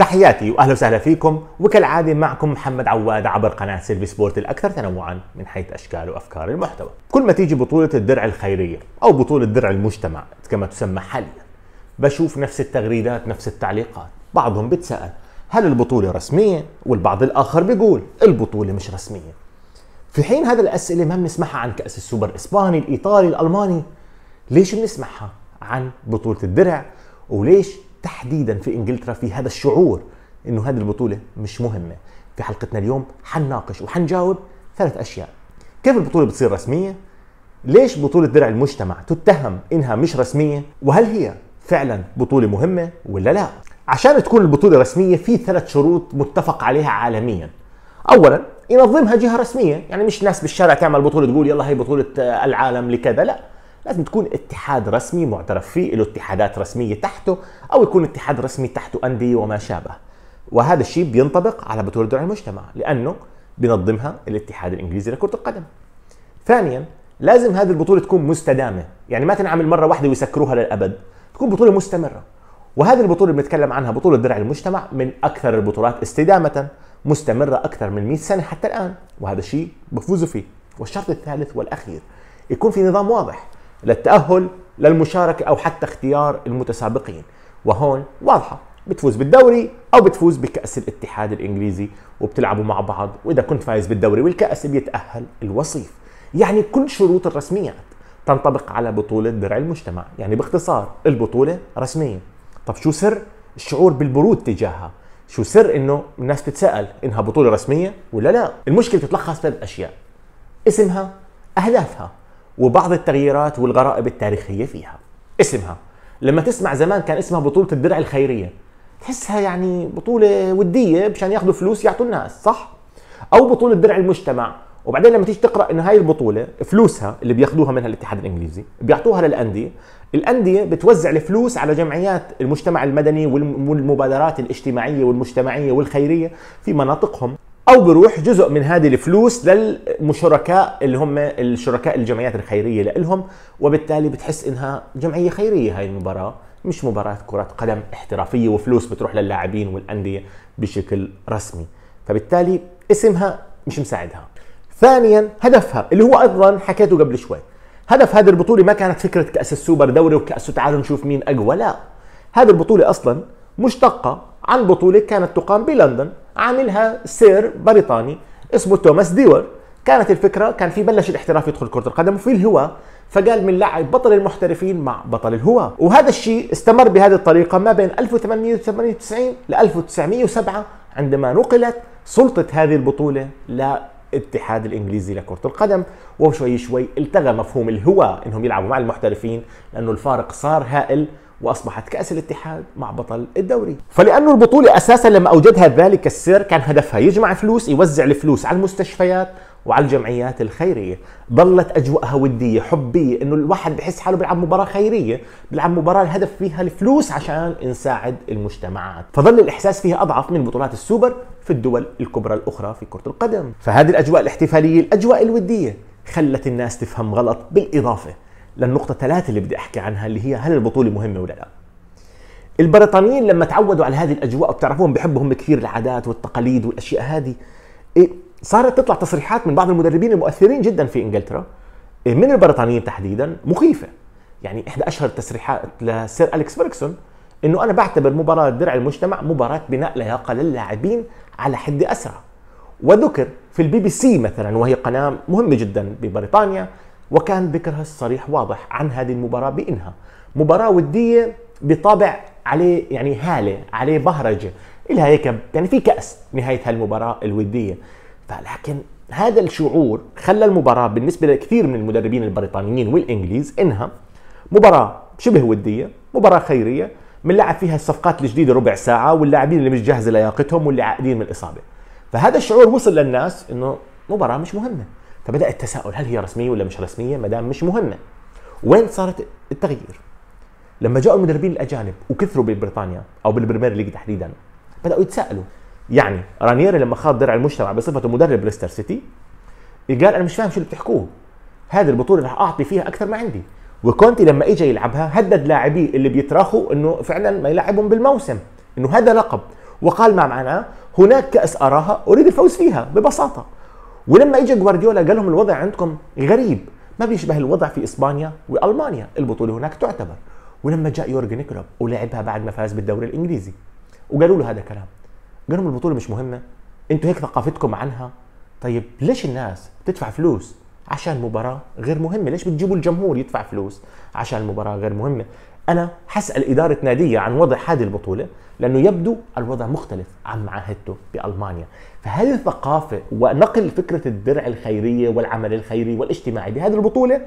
تحياتي واهلا وسهلا فيكم وكالعاده معكم محمد عواد عبر قناه سيلفي سبورت الاكثر تنوعا من حيث اشكال وافكار المحتوى. كل ما تيجي بطوله الدرع الخيريه او بطوله درع المجتمع كما تسمى حاليا بشوف نفس التغريدات نفس التعليقات، بعضهم بتسال هل البطوله رسميه؟ والبعض الاخر بيقول البطوله مش رسميه. في حين هذا الاسئله ما بنسمعها عن كاس السوبر الاسباني، الايطالي، الالماني، ليش بنسمعها عن بطوله الدرع؟ وليش تحديدا في انجلترا في هذا الشعور انه هذه البطوله مش مهمه في حلقتنا اليوم حنناقش وحنجاوب ثلاث اشياء كيف البطوله بتصير رسميه ليش بطولة درع المجتمع تتهم انها مش رسمية؟ وهل هي فعلا بطولة مهمة ولا لا؟ عشان تكون البطولة رسمية في ثلاث شروط متفق عليها عالميا. أولا ينظمها جهة رسمية، يعني مش ناس بالشارع تعمل بطولة تقول يلا هي بطولة آه، العالم لكذا، لا، لازم تكون اتحاد رسمي معترف فيه له اتحادات رسميه تحته او يكون اتحاد رسمي تحته انديه وما شابه وهذا الشيء بينطبق على بطوله درع المجتمع لانه بنظمها الاتحاد الانجليزي لكره القدم ثانيا لازم هذه البطوله تكون مستدامه يعني ما تنعمل مره واحده ويسكروها للابد تكون بطوله مستمره وهذه البطوله اللي بنتكلم عنها بطوله درع المجتمع من اكثر البطولات استدامه مستمره اكثر من 100 سنه حتى الان وهذا الشيء بفوزوا فيه والشرط الثالث والاخير يكون في نظام واضح للتأهل للمشاركة أو حتى اختيار المتسابقين وهون واضحة بتفوز بالدوري أو بتفوز بكأس الاتحاد الإنجليزي وبتلعبوا مع بعض وإذا كنت فايز بالدوري والكأس بيتأهل الوصيف يعني كل شروط الرسميات تنطبق على بطولة درع المجتمع يعني باختصار البطولة رسمية طب شو سر الشعور بالبرود تجاهها شو سر انه الناس تتساءل انها بطولة رسمية ولا لا المشكلة تتلخص ثلاث اشياء اسمها اهدافها وبعض التغييرات والغرائب التاريخيه فيها. اسمها لما تسمع زمان كان اسمها بطوله الدرع الخيريه تحسها يعني بطوله وديه مشان ياخذوا فلوس يعطوا الناس صح؟ او بطوله درع المجتمع وبعدين لما تيجي تقرا انه هاي البطوله فلوسها اللي بياخذوها منها الاتحاد الانجليزي بيعطوها للانديه الانديه بتوزع الفلوس على جمعيات المجتمع المدني والمبادرات الاجتماعيه والمجتمعيه والخيريه في مناطقهم او بروح جزء من هذه الفلوس للمشركاء اللي هم الشركاء الجمعيات الخيريه لهم وبالتالي بتحس انها جمعيه خيريه هاي المباراه مش مباراه كره قدم احترافيه وفلوس بتروح للاعبين والانديه بشكل رسمي فبالتالي اسمها مش مساعدها ثانيا هدفها اللي هو ايضا حكيته قبل شوي هدف هذه البطوله ما كانت فكره كاس السوبر دوري وكاس تعالوا نشوف مين اقوى لا هذه البطوله اصلا مشتقه عن بطولة كانت تقام بلندن عاملها سير بريطاني اسمه توماس ديور كانت الفكرة كان في بلش الاحتراف يدخل كرة القدم وفي الهواء فقال من لاعب بطل المحترفين مع بطل الهواء وهذا الشيء استمر بهذه الطريقة ما بين 1898 ل 1907 عندما نقلت سلطة هذه البطولة للاتحاد الانجليزي لكرة القدم وشوي شوي التغى مفهوم الهواء انهم يلعبوا مع المحترفين لانه الفارق صار هائل واصبحت كاس الاتحاد مع بطل الدوري فلانه البطوله اساسا لما اوجدها ذلك السر كان هدفها يجمع فلوس يوزع الفلوس على المستشفيات وعلى الجمعيات الخيريه ظلت اجواءها وديه حبيه انه الواحد بحس حاله بيلعب مباراه خيريه بيلعب مباراه الهدف فيها الفلوس عشان نساعد المجتمعات فظل الاحساس فيها اضعف من بطولات السوبر في الدول الكبرى الاخرى في كره القدم فهذه الاجواء الاحتفاليه الاجواء الوديه خلت الناس تفهم غلط بالاضافه للنقطه ثلاثه اللي بدي احكي عنها اللي هي هل البطوله مهمه ولا لا البريطانيين لما تعودوا على هذه الاجواء وبتعرفوهم بحبوا هم كثير العادات والتقاليد والاشياء هذه إيه، صارت تطلع تصريحات من بعض المدربين المؤثرين جدا في انجلترا إيه، من البريطانيين تحديدا مخيفه يعني احدى اشهر التصريحات لسير اليكس بيركسون انه انا بعتبر مباراه درع المجتمع مباراه بناء لياقه للاعبين على حد اسرع وذكر في البي بي سي مثلا وهي قناه مهمه جدا ببريطانيا وكان ذكرها الصريح واضح عن هذه المباراة بأنها مباراة ودية بطابع عليه يعني هالة عليه بهرجة إلها هيك يعني في كأس نهاية هالمباراة الودية فلكن هذا الشعور خلى المباراة بالنسبة لكثير من المدربين البريطانيين والإنجليز إنها مباراة شبه ودية مباراة خيرية بنلعب فيها الصفقات الجديدة ربع ساعة واللاعبين اللي مش جاهزة لياقتهم واللي عاقلين من الإصابة فهذا الشعور وصل للناس إنه مباراة مش مهمة فبدا التساؤل هل هي رسميه ولا مش رسميه ما دام مش مهمه وين صارت التغيير لما جاءوا المدربين الاجانب وكثروا ببريطانيا او بالبريمير ليج تحديدا بداوا يتساءلوا يعني رانيري لما خاض درع المجتمع بصفته مدرب ليستر سيتي قال انا مش فاهم شو اللي بتحكوه هذه البطوله راح اعطي فيها اكثر ما عندي وكونتي لما اجى يلعبها هدد لاعبيه اللي بيتراخوا انه فعلا ما يلعبهم بالموسم انه هذا لقب وقال ما معناه هناك كاس اراها اريد الفوز فيها ببساطه ولما اجى جوارديولا قال لهم الوضع عندكم غريب ما بيشبه الوضع في اسبانيا والمانيا البطوله هناك تعتبر ولما جاء يورجن كلوب ولعبها بعد ما فاز بالدوري الانجليزي وقالوا له هذا كلام قال لهم البطوله مش مهمه انتوا هيك ثقافتكم عنها طيب ليش الناس بتدفع فلوس عشان مباراة غير مهمة ليش بتجيبوا الجمهور يدفع فلوس عشان مباراة غير مهمة انا حسال اداره ناديه عن وضع هذه البطوله لانه يبدو الوضع مختلف عن معاهدته بالمانيا فهل الثقافه ونقل فكره الدرع الخيريه والعمل الخيري والاجتماعي بهذه البطوله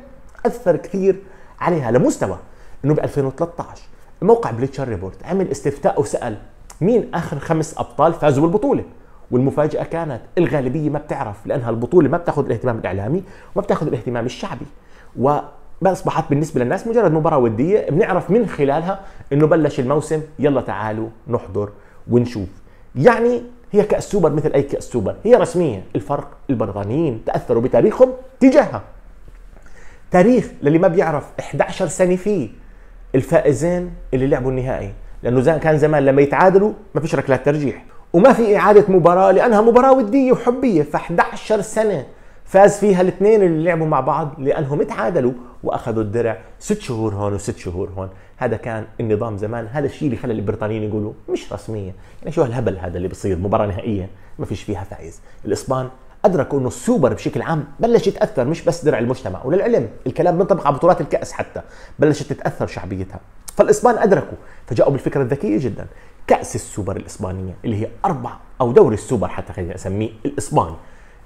اثر كثير عليها لمستوى انه ب 2013 موقع بليتشر ريبورت عمل استفتاء وسال مين اخر خمس ابطال فازوا بالبطوله والمفاجاه كانت الغالبيه ما بتعرف لانها البطوله ما بتاخذ الاهتمام الاعلامي وما بتاخذ الاهتمام الشعبي و اصبحت بالنسبه للناس مجرد مباراه وديه بنعرف من خلالها انه بلش الموسم يلا تعالوا نحضر ونشوف يعني هي كاس سوبر مثل اي كاس سوبر هي رسميه الفرق البرغانيين تاثروا بتاريخهم تجاهها تاريخ للي ما بيعرف 11 سنه فيه الفائزين اللي لعبوا النهائي لانه كان زمان لما يتعادلوا ما فيش ركلات ترجيح وما في اعاده مباراه لانها مباراه وديه وحبيه ف 11 سنه فاز فيها الاثنين اللي لعبوا مع بعض لانهم تعادلوا واخذوا الدرع ست شهور هون وست شهور هون هذا كان النظام زمان هذا الشيء اللي خلى البريطانيين يقولوا مش رسميه يعني شو هالهبل هذا اللي بصير مباراه نهائيه ما فيش فيها فايز الاسبان ادركوا انه السوبر بشكل عام بلش يتاثر مش بس درع المجتمع وللعلم الكلام بينطبق على بطولات الكاس حتى بلشت تتاثر شعبيتها فالاسبان ادركوا فجاءوا بالفكره الذكيه جدا كاس السوبر الاسبانيه اللي هي اربع او دوري السوبر حتى خلينا اسميه الاسباني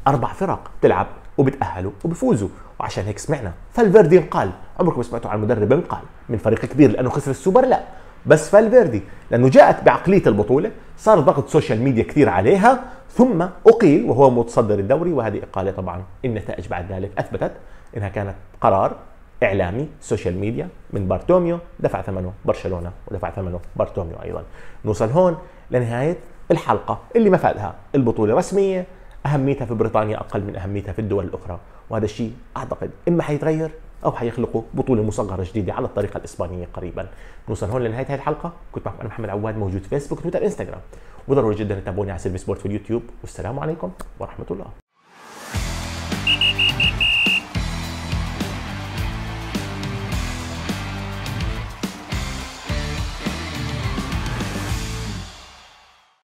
اربع فرق بتلعب وبتاهلوا وبفوزوا وعشان هيك سمعنا فالفيردي انقال عمركم سمعتوا عن مدرب انقال من فريق كبير لانه خسر السوبر لا بس فالفيردي لانه جاءت بعقليه البطوله صار ضغط سوشيال ميديا كثير عليها ثم اقيل وهو متصدر الدوري وهذه اقاله طبعا النتائج بعد ذلك اثبتت انها كانت قرار اعلامي سوشيال ميديا من بارتوميو دفع ثمنه برشلونه ودفع ثمنه بارتوميو ايضا نوصل هون لنهايه الحلقه اللي مفادها البطوله رسميه اهميتها في بريطانيا اقل من اهميتها في الدول الاخرى وهذا الشيء اعتقد اما حيتغير او حيخلقوا بطوله مصغره جديده على الطريقه الاسبانيه قريبا نوصل هون لنهايه هذه الحلقه كنت معكم انا محمد عواد موجود في فيسبوك تويتر انستغرام وضروري جدا تتابعوني على سيرفي سبورت في اليوتيوب والسلام عليكم ورحمه الله